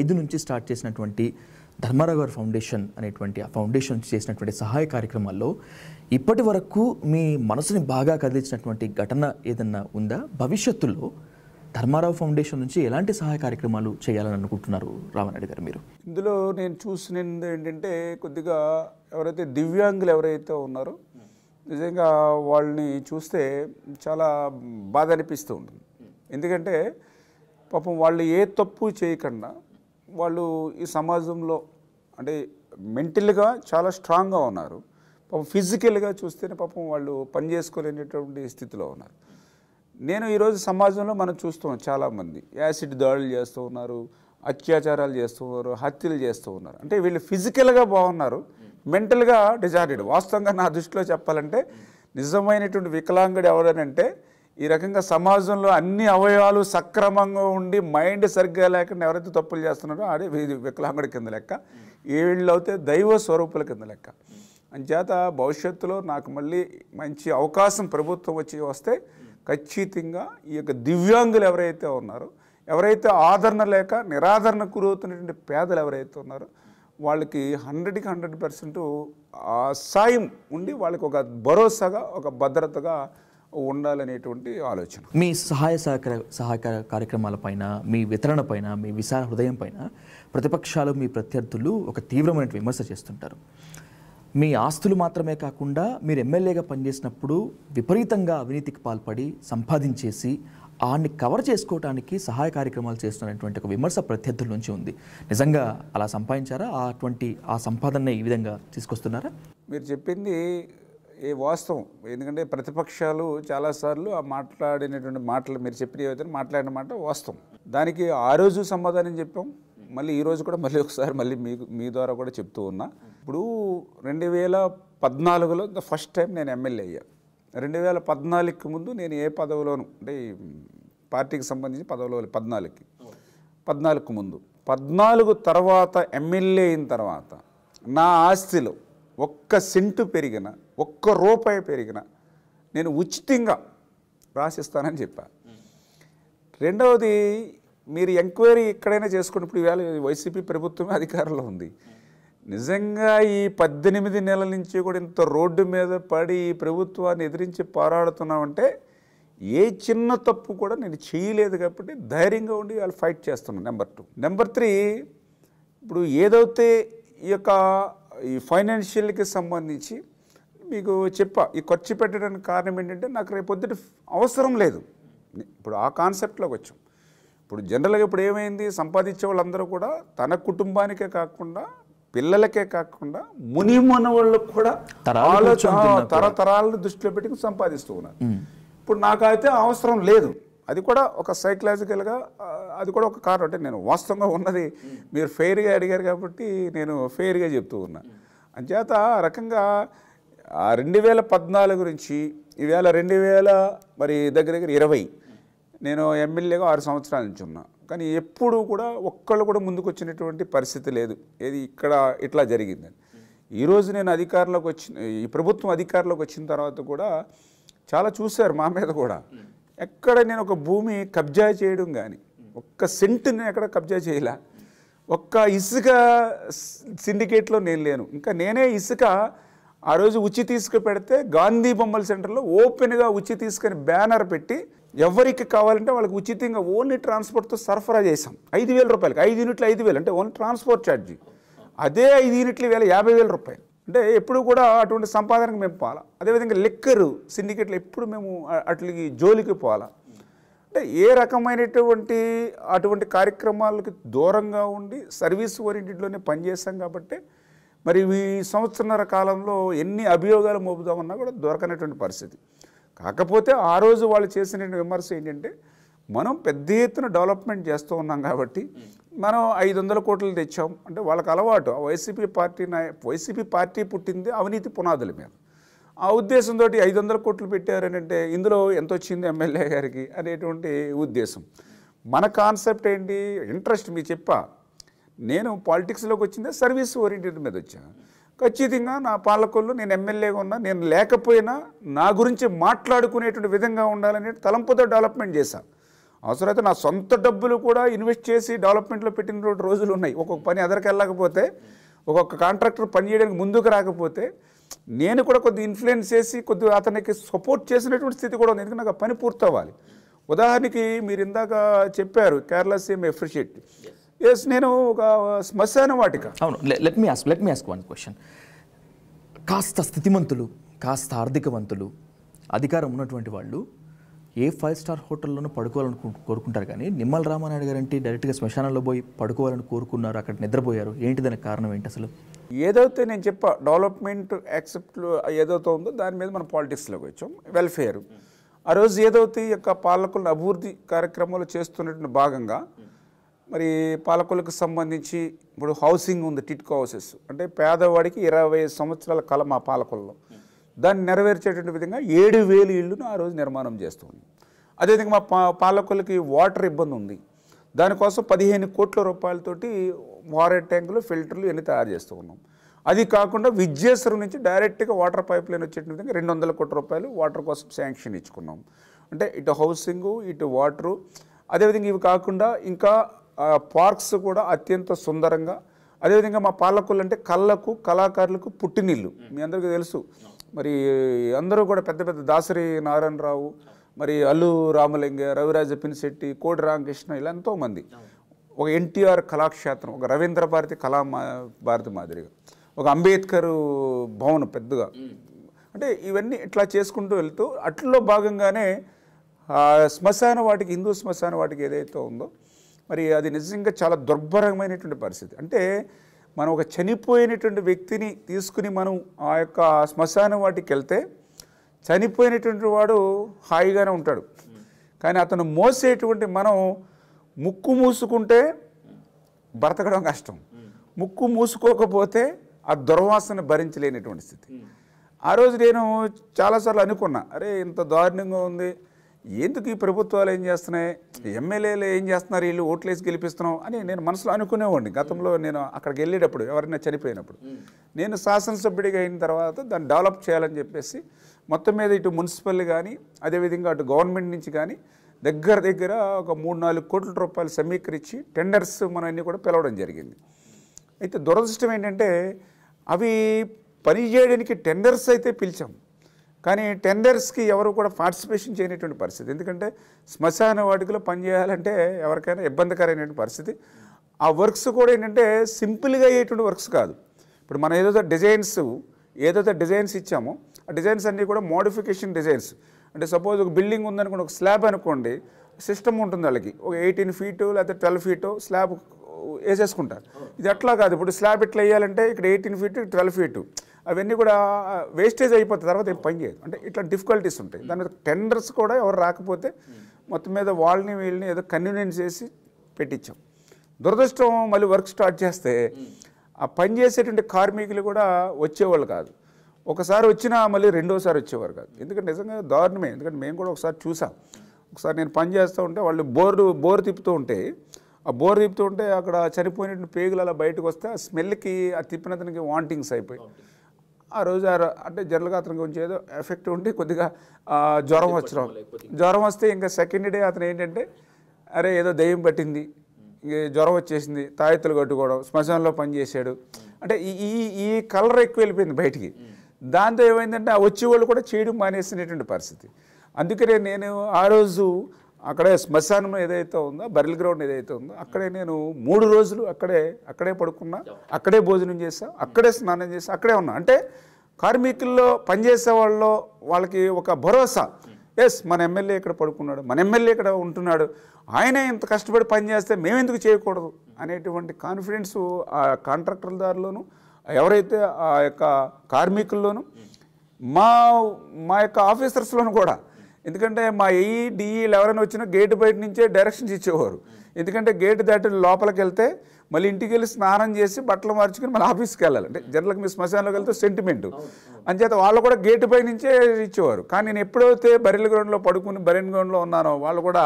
ఐదు నుంచి స్టార్ట్ చేసినటువంటి ధర్మారావు గారు ఫౌండేషన్ అనేటువంటి ఆ ఫౌండేషన్ చేసినటువంటి సహాయ కార్యక్రమాల్లో ఇప్పటి వరకు మీ మనసుని బాగా కదిలించినటువంటి ఘటన ఏదన్నా ఉందా భవిష్యత్తులో ధర్మారావు ఫౌండేషన్ నుంచి ఎలాంటి సహాయ కార్యక్రమాలు చేయాలని అనుకుంటున్నారు రామనాయుడు గారు మీరు ఇందులో నేను చూసిన ఏంటంటే కొద్దిగా ఎవరైతే దివ్యాంగులు ఎవరైతే ఉన్నారో నిజంగా వాళ్ళని చూస్తే చాలా బాధ అనిపిస్తూ ఉంటుంది ఎందుకంటే పాపం వాళ్ళు ఏ తప్పు చేయకుండా వాళ్ళు ఈ సమాజంలో అంటే మెంటల్గా చాలా స్ట్రాంగ్గా ఉన్నారు పాపం ఫిజికల్గా చూస్తేనే పాపం వాళ్ళు పని చేసుకోలేనటువంటి స్థితిలో ఉన్నారు నేను ఈరోజు సమాజంలో మనం చూస్తున్నాం చాలామంది యాసిడ్ దాడులు చేస్తూ ఉన్నారు అత్యాచారాలు చేస్తూ ఉన్నారు హత్యలు చేస్తూ ఉన్నారు అంటే వీళ్ళు ఫిజికల్గా బాగున్నారు మెంటల్గా డిజార్డెడ్ వాస్తవంగా నా దృష్టిలో చెప్పాలంటే నిజమైనటువంటి వికలాంగుడు ఎవరనంటే ఈ రకంగా సమాజంలో అన్ని అవయవాలు సక్రమంగా ఉండి మైండ్ సరిగ్గా లేకుండా ఎవరైతే తప్పులు చేస్తున్నారో అదే వికలాంగుడి కింద లెక్క ఏ వీళ్ళు అయితే దైవ స్వరూపుల కింద లెక్క అంచేత భవిష్యత్తులో నాకు మళ్ళీ మంచి అవకాశం ప్రభుత్వం వచ్చి వస్తే ఖచ్చితంగా ఈ యొక్క దివ్యాంగులు ఎవరైతే ఉన్నారో ఎవరైతే ఆదరణ లేక నిరాదరణ కురుగుతున్నటువంటి పేదలు ఎవరైతే ఉన్నారో వాళ్ళకి హండ్రెడ్కి హండ్రెడ్ పర్సెంట్ సాయం ఉండి వాళ్ళకి ఒక భరోసాగా ఒక భద్రతగా ఉండాలనేటువంటి ఆలోచన మీ సహాయ సహకార సహకార పైన మీ వితరణ పైన మీ విశాల హృదయం పైన ప్రతిపక్షాలు మీ ప్రత్యర్థులు ఒక తీవ్రమైన విమర్శ చేస్తుంటారు మీ ఆస్తులు మాత్రమే కాకుండా మీరు ఎమ్మెల్యేగా పనిచేసినప్పుడు విపరీతంగా అవినీతికి పాల్పడి సంపాదించేసి ఆన్ని కవర్ చేసుకోవడానికి సహాయ కార్యక్రమాలు చేస్తున్నటువంటి ఒక విమర్శ ప్రత్యర్థుల నుంచి ఉంది నిజంగా అలా సంపాదించారా అటువంటి ఆ సంపాదన ఈ విధంగా తీసుకొస్తున్నారా మీరు చెప్పింది ఏ వాస్తవం ఎందుకంటే ప్రతిపక్షాలు చాలాసార్లు ఆ మాట్లాడినటువంటి మాటలు మీరు చెప్పిన ఏవైతే మాట్లాడిన మాట వాస్తవం దానికి ఆ రోజు సమాధానం చెప్పాం మళ్ళీ ఈరోజు కూడా మళ్ళీ ఒకసారి మళ్ళీ మీ మీ ద్వారా కూడా చెప్తూ ఉన్నా ఇప్పుడు రెండు వేల పద్నాలుగులో ద ఫస్ట్ టైం నేను ఎమ్మెల్యే అయ్యా రెండు వేల పద్నాలుగుకి ముందు నేను ఏ పదవిలోను అంటే పార్టీకి సంబంధించి పదవిలో పద్నాలుగుకి పద్నాలుగుకు ముందు పద్నాలుగు తర్వాత ఎమ్మెల్యే అయిన తర్వాత నా ఆస్తిలో ఒక్క సెంటు పెరిగిన ఒక్క రూపాయి పెరిగిన నేను ఉచితంగా రాసిస్తానని చెప్పా రెండవది మీరు ఎంక్వైరీ ఎక్కడైనా చేసుకున్నప్పుడు ఇవాళ వైసీపీ ప్రభుత్వమే అధికారంలో ఉంది నిజంగా ఈ పద్దెనిమిది నెలల నుంచి కూడా ఇంత రోడ్డు మీద పడి ఈ ప్రభుత్వాన్ని ఎదిరించి పోరాడుతున్నామంటే ఏ చిన్న తప్పు కూడా నేను చేయలేదు కాబట్టి ధైర్యంగా ఉండి వాళ్ళు ఫైట్ చేస్తున్నాను నెంబర్ టూ నెంబర్ త్రీ ఇప్పుడు ఏదైతే ఈ యొక్క ఈ ఫైనాన్షియల్కి సంబంధించి మీకు చెప్పా ఈ ఖర్చు పెట్టడానికి కారణం ఏంటంటే నాకు రేపు పొద్దుట అవసరం లేదు ఇప్పుడు ఆ కాన్సెప్ట్లోకి వచ్చాం ఇప్పుడు జనరల్గా ఇప్పుడు ఏమైంది సంపాదించే వాళ్ళందరూ కూడా తన కుటుంబానికే కాకుండా పిల్లలకే కాకుండా ముని మనవాళ్ళకు కూడా ఆలోచన తరతరాలను దృష్టిలో పెట్టుకుని సంపాదిస్తూ ఉన్నారు ఇప్పుడు నాకైతే అవసరం లేదు అది కూడా ఒక సైకలాజికల్గా అది కూడా ఒక కారణం అంటే నేను వాస్తవంగా ఉన్నది మీరు ఫెయిర్గా అడిగారు కాబట్టి నేను ఫెయిర్గా చెప్తూ ఉన్నా అంచేత ఆ రకంగా రెండు వేల పద్నాలుగు గురించి ఈవేళ రెండు వేల మరి దగ్గర దగ్గర ఇరవై నేను ఎమ్మెల్యేగా ఆరు సంవత్సరాల నుంచి ఉన్నా కానీ ఎప్పుడూ కూడా ఒక్కళ్ళు కూడా ముందుకు వచ్చినటువంటి పరిస్థితి లేదు ఏది ఇక్కడ ఇట్లా జరిగిందని ఈరోజు నేను అధికారంలోకి వచ్చిన ఈ ప్రభుత్వం అధికారంలోకి వచ్చిన తర్వాత కూడా చాలా చూశారు మా మీద కూడా ఎక్కడ నేను ఒక భూమి కబ్జా చేయడం కానీ ఒక్క సెంట్ నేను ఎక్కడ కబ్జా చేయలే ఒక్క ఇసుక సిండికేట్లో నేను లేను ఇంకా నేనే ఇసుక ఆ రోజు ఉచ్చి తీసుకు పెడితే గాంధీ బొమ్మల సెంటర్లో ఓపెన్గా ఉచ్చి తీసుకుని బ్యానర్ పెట్టి ఎవరికి కావాలంటే వాళ్ళకి ఉచితంగా ఓన్లీ ట్రాన్స్పోర్ట్తో సరఫరా చేసాం ఐదు వేల రూపాయలకి ఐదు యూనిట్లు ఐదు వేలు అంటే ఓన్లీ ట్రాన్స్పోర్ట్ ఛార్జీ అదే ఐదు యూనిట్లు వేల యాభై వేల రూపాయలు అంటే ఎప్పుడు కూడా అటువంటి సంపాదనకు మేము పోవాలా అదేవిధంగా లెక్కర్ సిండికేట్లు ఎప్పుడు మేము అట్లకి జోలికి పోవాలా అంటే ఏ రకమైనటువంటి అటువంటి కార్యక్రమాలకి దూరంగా ఉండి సర్వీస్ ఓరియంటెడ్లోనే పనిచేస్తాం కాబట్టి మరి ఈ సంవత్సరంన్నర కాలంలో ఎన్ని అభియోగాలు మోపుదామన్నా కూడా దొరకనటువంటి పరిస్థితి కాకపోతే ఆ రోజు వాళ్ళు చేసిన విమర్శ ఏంటంటే మనం పెద్ద ఎత్తున డెవలప్మెంట్ చేస్తూ ఉన్నాం కాబట్టి మనం ఐదు వందల కోట్లు తెచ్చాం అంటే వాళ్ళకి అలవాటు వైసీపీ పార్టీ నాయ వైసీపీ పార్టీ పుట్టింది అవినీతి పునాదుల మీద ఆ ఉద్దేశంతో ఐదు వందల కోట్లు పెట్టారనంటే ఇందులో ఎంత వచ్చింది ఎమ్మెల్యే గారికి అనేటువంటి ఉద్దేశం మన కాన్సెప్ట్ ఏంటి ఇంట్రెస్ట్ మీ చెప్పా నేను పాలిటిక్స్లోకి వచ్చింది సర్వీస్ ఓరియంటెడ్ మీద వచ్చాను ఖచ్చితంగా నా పాలకొల్లు నేను ఎమ్మెల్యేగా ఉన్నా నేను లేకపోయినా నా గురించి మాట్లాడుకునేటువంటి విధంగా ఉండాలనే తలంపుతో డెవలప్మెంట్ చేశాను అవసరమైతే నా సొంత డబ్బులు కూడా ఇన్వెస్ట్ చేసి డెవలప్మెంట్లో పెట్టిన రోజులు ఉన్నాయి ఒక్కొక్క పని అదరికి వెళ్ళకపోతే ఒక్కొక్క కాంట్రాక్టర్ పని చేయడానికి ముందుకు రాకపోతే నేను కూడా కొద్ది ఇన్ఫ్లుయెన్స్ చేసి కొద్ది అతనికి సపోర్ట్ చేసినటువంటి స్థితి కూడా ఉంది ఎందుకంటే నాకు పని పూర్తవ్వాలి ఉదాహరణకి మీరు ఇందాక చెప్పారు కేరళ ఏం ఎఫ్రిషియేట్ ఎస్ నేను ఒక శ్మశాన వాటిక అవును let me let me ask one question కాస్త స్థితిమంతులు కాస్త ఆర్థికవంతులు అధికారం ఉన్నటువంటి వాళ్ళు ఏ ఫైవ్ స్టార్ హోటల్లోనూ పడుకోవాలని కోరుకుంటారు కానీ నిమ్మల రామానాయుడు గారు అంటే డైరెక్ట్గా శ్మశానంలో పోయి పడుకోవాలని కోరుకున్నారు అక్కడ నిద్రపోయారు ఏంటి దానికి కారణం ఏంటి అసలు ఏదైతే నేను చెప్పా డెవలప్మెంట్ యాక్సెప్ట్ ఏదైతే ఉందో దాని మీద మనం పాలిటిక్స్లోకి వచ్చాం వెల్ఫేర్ ఆ రోజు ఏదైతే యొక్క పాలకులను అభివృద్ధి కార్యక్రమాలు చేస్తున్నటువంటి భాగంగా మరి పాలకులకు సంబంధించి ఇప్పుడు హౌసింగ్ ఉంది టిట్కో హౌసెస్ అంటే పేదవాడికి ఇరవై సంవత్సరాల కాలం ఆ పాలకుల్లో దాన్ని నెరవేర్చేటువంటి విధంగా ఏడు వేలు ఇళ్ళును ఆ రోజు నిర్మాణం చేస్తుంది అదేవిధంగా మా పా పాలకులకి వాటర్ ఇబ్బంది ఉంది దానికోసం పదిహేను కోట్ల రూపాయలతోటి వాటర్ ట్యాంకులు ఫిల్టర్లు ఇవన్నీ తయారు చేస్తూ ఉన్నాం అది కాకుండా విద్యేశ్వరం నుంచి డైరెక్ట్గా వాటర్ పైప్ లైన్ వచ్చేట విధంగా రెండు వందల కోట్ల రూపాయలు వాటర్ కోసం శాంక్షన్ ఇచ్చుకున్నాం అంటే ఇటు హౌసింగ్ ఇటు వాటరు అదేవిధంగా ఇవి కాకుండా ఇంకా పార్క్స్ కూడా అత్యంత సుందరంగా అదేవిధంగా మా పాలకులు అంటే కళ్ళకు కళాకారులకు పుట్టినీళ్ళు మీ అందరికీ తెలుసు మరి అందరూ కూడా పెద్ద పెద్ద దాసరి నారాయణరావు మరి అల్లు రామలింగ రవిరాజ పినిశెట్టి కోడి రామకృష్ణ ఇలా ఎంతోమంది ఒక ఎన్టీఆర్ కళాక్షేత్రం ఒక రవీంద్ర భారతి కళా భారతి మాదిరిగా ఒక అంబేద్కర్ భవన్ పెద్దగా అంటే ఇవన్నీ ఇట్లా చేసుకుంటూ వెళ్తూ అట్లలో భాగంగానే శ్మశాన వాటికి హిందూ శ్మశాన వాటికి ఏదైతే ఉందో మరి అది నిజంగా చాలా దుర్భరమైనటువంటి పరిస్థితి అంటే మనం ఒక చనిపోయినటువంటి వ్యక్తిని తీసుకుని మనం ఆ యొక్క శ్మశానం వాటికి వెళ్తే చనిపోయినటువంటి వాడు హాయిగానే ఉంటాడు కానీ అతను మోసేటువంటి మనం ముక్కు మూసుకుంటే బ్రతకడం కష్టం ముక్కు మూసుకోకపోతే ఆ దుర్వాసన భరించలేనటువంటి స్థితి ఆ రోజు నేను చాలాసార్లు అనుకున్నా అరే ఇంత దారుణంగా ఉంది ఎందుకు ఈ ప్రభుత్వాలు ఏం చేస్తున్నాయి ఎమ్మెల్యేలు ఏం చేస్తున్నారు వీళ్ళు ఓట్లేసి గెలిపిస్తున్నాం అని నేను మనసులో అనుకునేవాడిని గతంలో నేను అక్కడికి వెళ్ళేటప్పుడు ఎవరైనా చనిపోయినప్పుడు నేను శాసనసభ్యుడిగా అయిన తర్వాత దాన్ని డెవలప్ చేయాలని చెప్పేసి మొత్తం మీద ఇటు మున్సిపల్ కానీ అదేవిధంగా అటు గవర్నమెంట్ నుంచి కానీ దగ్గర దగ్గర ఒక మూడు నాలుగు కోట్ల రూపాయలు సమీకరించి టెండర్స్ మనన్నీ కూడా పిలవడం జరిగింది అయితే దురదృష్టం ఏంటంటే అవి పనిచేయడానికి టెండర్స్ అయితే పిలిచాము కానీ టెండర్స్కి ఎవరు కూడా పార్టిసిపేషన్ చేయనటువంటి పరిస్థితి ఎందుకంటే శ్మశాన వాటికలో పనిచేయాలంటే ఎవరికైనా ఇబ్బందికరమైనటువంటి పరిస్థితి ఆ వర్క్స్ కూడా ఏంటంటే సింపుల్గా అయ్యేటువంటి వర్క్స్ కాదు ఇప్పుడు మనం ఏదైతే డిజైన్స్ ఏదైతే డిజైన్స్ ఇచ్చామో ఆ డిజైన్స్ అన్నీ కూడా మోడిఫికేషన్ డిజైన్స్ అంటే సపోజ్ ఒక బిల్డింగ్ ఉందనుకోండి ఒక స్లాబ్ అనుకోండి సిస్టమ్ ఉంటుంది వాళ్ళకి ఒక ఎయిటీన్ ఫీటు లేకపోతే ట్వెల్వ్ ఫీటు స్లాబ్ వేసేసుకుంటారు ఇది అట్లా కాదు ఇప్పుడు స్లాబ్ ఇట్లా వేయాలంటే ఇక్కడ ఎయిటీన్ ఫీటు ట్వెల్వ్ ఫీటు అవన్నీ కూడా వేస్టేజ్ అయిపోతే తర్వాత ఏం పని చేయదు అంటే ఇట్లా డిఫికల్టీస్ ఉంటాయి దాని మీద టెండర్స్ కూడా ఎవరు రాకపోతే మొత్తం మీద వాళ్ళని వీళ్ళని ఏదో కన్వీనియన్స్ చేసి పెట్టించాం దురదృష్టం మళ్ళీ వర్క్ స్టార్ట్ చేస్తే ఆ పని చేసేటువంటి కార్మికులు కూడా వచ్చేవాళ్ళు కాదు ఒకసారి వచ్చినా మళ్ళీ రెండోసారి వచ్చేవారు కాదు ఎందుకంటే నిజంగా దారుణమే ఎందుకంటే మేము కూడా ఒకసారి చూసాం ఒకసారి నేను పని చేస్తూ ఉంటే వాళ్ళు బోర్ బోర్ తిప్పుతూ ఉంటే ఆ బోర్ తిప్పుతూ ఉంటే అక్కడ చనిపోయినటువంటి పేగులు అలా బయటకు వస్తే ఆ స్మెల్కి ఆ తిప్పినతనికి వాంటింగ్స్ అయిపోయి ఆ రోజు అంటే అతని గురించి ఏదో ఎఫెక్ట్ ఉండి కొద్దిగా జ్వరం వచ్చడం జ్వరం వస్తే ఇంకా సెకండ్ డే అతను ఏంటంటే అరే ఏదో దయ్యం పట్టింది జ్వరం వచ్చేసింది తాయెత్తులు కట్టుకోవడం శ్మశానంలో పనిచేసాడు అంటే ఈ ఈ కలర్ ఎక్కువ వెళ్ళిపోయింది బయటికి దాంతో ఏమైందంటే ఆ వచ్చేవాళ్ళు కూడా చేయడం మానేసినటువంటి పరిస్థితి అందుకనే నేను ఆ రోజు అక్కడే శ్మశానం ఏదైతే ఉందో బరిల్ గ్రౌండ్ ఏదైతే ఉందో అక్కడే నేను మూడు రోజులు అక్కడే అక్కడే పడుకున్నా అక్కడే భోజనం చేసా అక్కడే స్నానం చేసా అక్కడే ఉన్నా అంటే కార్మికుల్లో పనిచేసే వాళ్ళు వాళ్ళకి ఒక భరోసా ఎస్ మన ఎమ్మెల్యే ఇక్కడ పడుకున్నాడు మన ఎమ్మెల్యే ఇక్కడ ఉంటున్నాడు ఆయన ఇంత కష్టపడి పనిచేస్తే మేమెందుకు చేయకూడదు అనేటువంటి కాన్ఫిడెన్స్ ఆ కాంట్రాక్టర్ల దారిలోను ఎవరైతే ఆ యొక్క కార్మికుల్లోనూ మా మా యొక్క ఆఫీసర్స్లోను కూడా ఎందుకంటే మా ఈ డిఈలు ఎవరైనా వచ్చినా గేటు బయట నుంచే డైరెక్షన్స్ ఇచ్చేవారు ఎందుకంటే గేటు దాటి లోపలికి వెళ్తే మళ్ళీ ఇంటికి వెళ్ళి స్నానం చేసి బట్టలు మార్చుకుని మళ్ళీ ఆఫీస్కి వెళ్ళాలి అంటే జనరల్కి మీ శ్మశానంలోకి వెళ్తే సెంటిమెంట్ అంచేత వాళ్ళు కూడా గేటు పై నుంచే ఇచ్చేవారు కానీ నేను ఎప్పుడైతే బరెల్ గ్రౌండ్లో పడుకుని బరెల్ గ్రౌండ్లో ఉన్నానో వాళ్ళు కూడా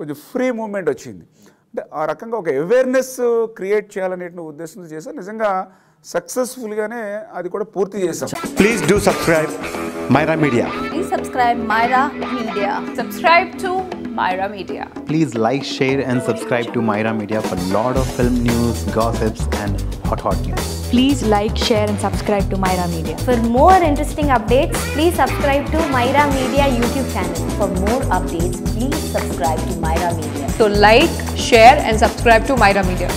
కొంచెం ఫ్రీ మూమెంట్ వచ్చింది అంటే ఆ రకంగా ఒక అవేర్నెస్ క్రియేట్ చేయాలనే ఉద్దేశంతో చేశాను నిజంగా సక్సెస్ఫుల్గానే అది కూడా పూర్తి చేసాం please do subscribe Myra media please subscribe Myra media subscribe to Myra Media. Please like, share, and subscribe to Myra Media for a lot of film news, gossips, and hot, hot news. Please like, share, and subscribe to Myra Media. For more interesting updates, please subscribe to Myra Media YouTube channel. For more updates, please subscribe to Myra Media. So, like, share, and subscribe to Myra Media.